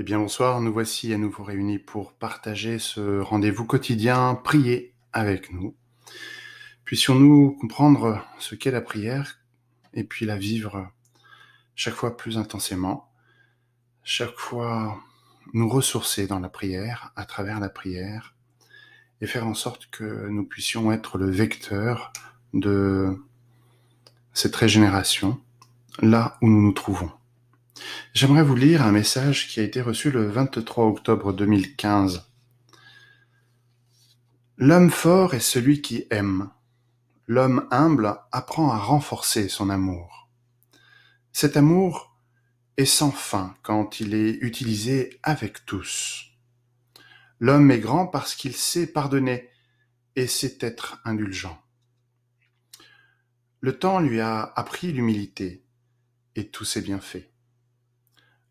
Eh bien bonsoir, nous voici à nouveau réunis pour partager ce rendez-vous quotidien, prier avec nous. Puissions-nous comprendre ce qu'est la prière et puis la vivre chaque fois plus intensément, chaque fois nous ressourcer dans la prière, à travers la prière, et faire en sorte que nous puissions être le vecteur de cette régénération là où nous nous trouvons. J'aimerais vous lire un message qui a été reçu le 23 octobre 2015. L'homme fort est celui qui aime. L'homme humble apprend à renforcer son amour. Cet amour est sans fin quand il est utilisé avec tous. L'homme est grand parce qu'il sait pardonner et sait être indulgent. Le temps lui a appris l'humilité et tous ses bienfaits.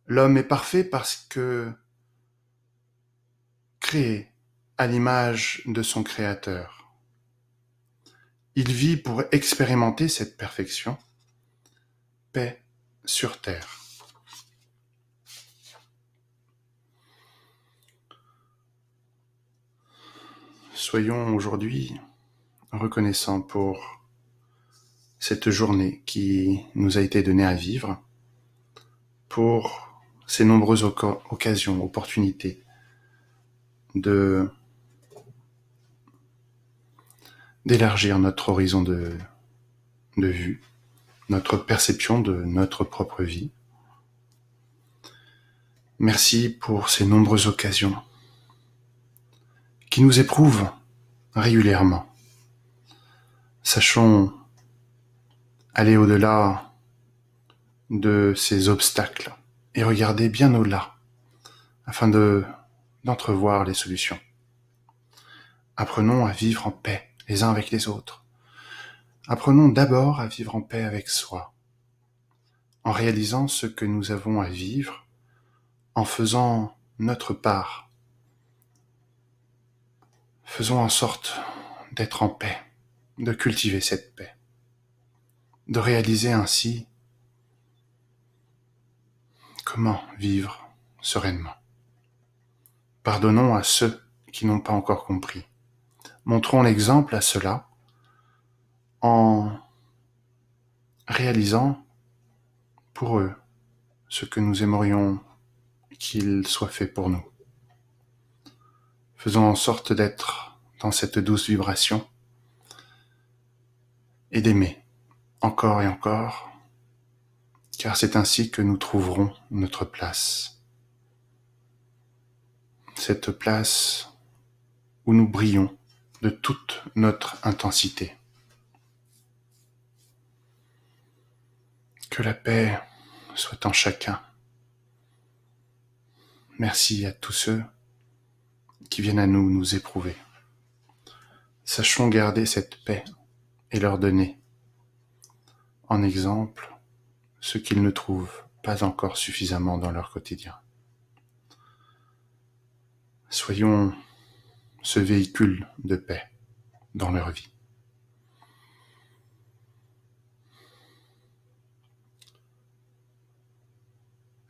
L'homme est parfait parce que créé à l'image de son Créateur. Il vit pour expérimenter cette perfection, paix sur terre. Soyons aujourd'hui reconnaissants pour cette journée qui nous a été donnée à vivre, pour ces nombreuses occasions, opportunités de d'élargir notre horizon de, de vue, notre perception de notre propre vie. Merci pour ces nombreuses occasions qui nous éprouvent régulièrement. Sachons aller au-delà de ces obstacles et regarder bien au-delà afin de d'entrevoir les solutions. Apprenons à vivre en paix les uns avec les autres. Apprenons d'abord à vivre en paix avec soi, en réalisant ce que nous avons à vivre, en faisant notre part. Faisons en sorte d'être en paix, de cultiver cette paix, de réaliser ainsi vivre sereinement Pardonnons à ceux qui n'ont pas encore compris. Montrons l'exemple à ceux-là en réalisant pour eux ce que nous aimerions qu'il soit fait pour nous. Faisons en sorte d'être dans cette douce vibration et d'aimer encore et encore car c'est ainsi que nous trouverons notre place. Cette place où nous brillons de toute notre intensité. Que la paix soit en chacun. Merci à tous ceux qui viennent à nous nous éprouver. Sachons garder cette paix et leur donner en exemple ce qu'ils ne trouvent pas encore suffisamment dans leur quotidien. Soyons ce véhicule de paix dans leur vie.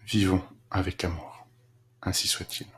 Vivons avec amour, ainsi soit-il.